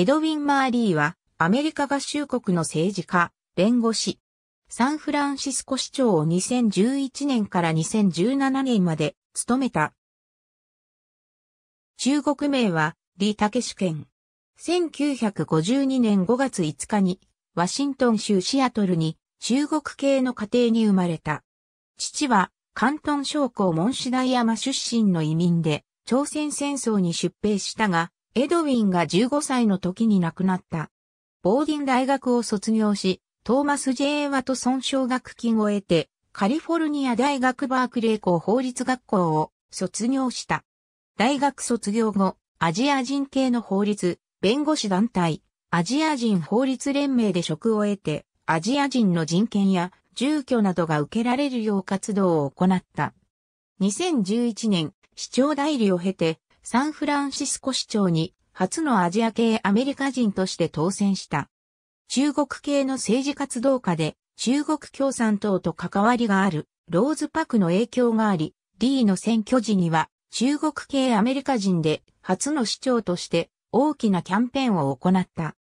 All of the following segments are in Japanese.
エドウィン・マーリーは、アメリカ合衆国の政治家、弁護士、サンフランシスコ市長を2011年から2017年まで務めた。中国名は、李武権。1952年5月5日に、ワシントン州シアトルに、中国系の家庭に生まれた。父は、関東将校門次大山出身の移民で、朝鮮戦争に出兵したが、エドウィンが15歳の時に亡くなった。ボーディン大学を卒業し、トーマス・ジェ J・ ワトソン奨学金を得て、カリフォルニア大学バークレー校法律学校を卒業した。大学卒業後、アジア人系の法律、弁護士団体、アジア人法律連盟で職を得て、アジア人の人権や住居などが受けられるよう活動を行った。2011年、市長代理を経て、サンフランシスコ市長に初のアジア系アメリカ人として当選した。中国系の政治活動家で中国共産党と関わりがあるローズパクの影響があり、D の選挙時には中国系アメリカ人で初の市長として大きなキャンペーンを行った。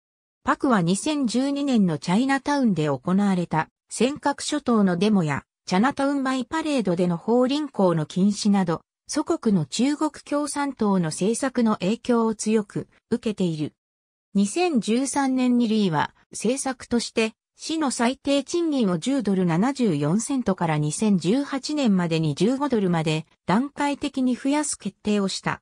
パクは2012年のチャイナタウンで行われた尖閣諸島のデモやチャナタウンバイパレードでの法輪行の禁止など祖国の中国共産党の政策の影響を強く受けている。2013年にリーは政策として市の最低賃金を10ドル74セントから2018年までに15ドルまで段階的に増やす決定をした。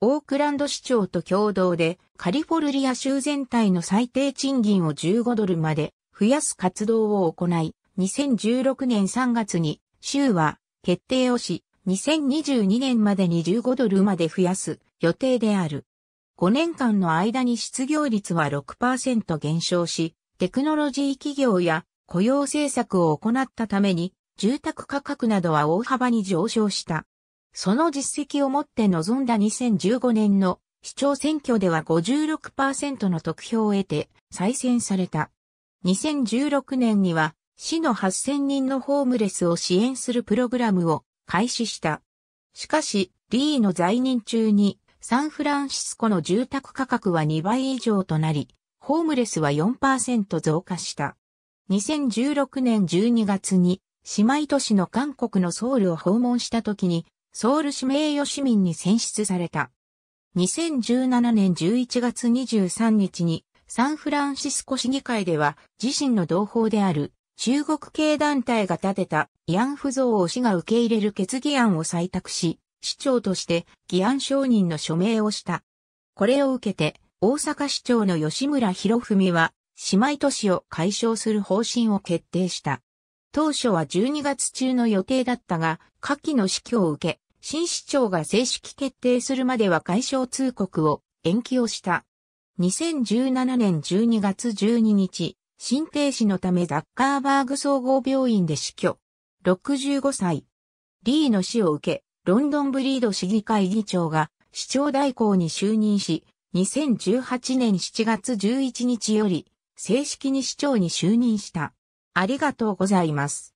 オークランド市長と共同でカリフォルリア州全体の最低賃金を15ドルまで増やす活動を行い、2016年3月に州は決定をし、2022年までに15ドルまで増やす予定である。5年間の間に失業率は6%減少し、テクノロジー企業や雇用政策を行ったために、住宅価格などは大幅に上昇した。その実績をもって臨んだ2015年の市長選挙では56%の得票を得て再選された。2016年には市の8000人のホームレスを支援するプログラムを開始した。しかし、リーの在任中に、サンフランシスコの住宅価格は2倍以上となり、ホームレスは4%増加した。2016年12月に、姉妹都市の韓国のソウルを訪問した時に、ソウル市名誉市民に選出された。2017年11月23日に、サンフランシスコ市議会では、自身の同胞である中国系団体が立てた慰安婦像を市が受け入れる決議案を採択し、市長として議案承認の署名をした。これを受けて、大阪市長の吉村博文は、姉妹都市を解消する方針を決定した。当初は12月中の予定だったが、下記の死去を受け、新市長が正式決定するまでは解消通告を延期をした。2017年12月12日、心停止のためザッカーバーグ総合病院で死去。65歳。リーの死を受け、ロンドンブリード市議会議長が市長代行に就任し、2018年7月11日より正式に市長に就任した。ありがとうございます。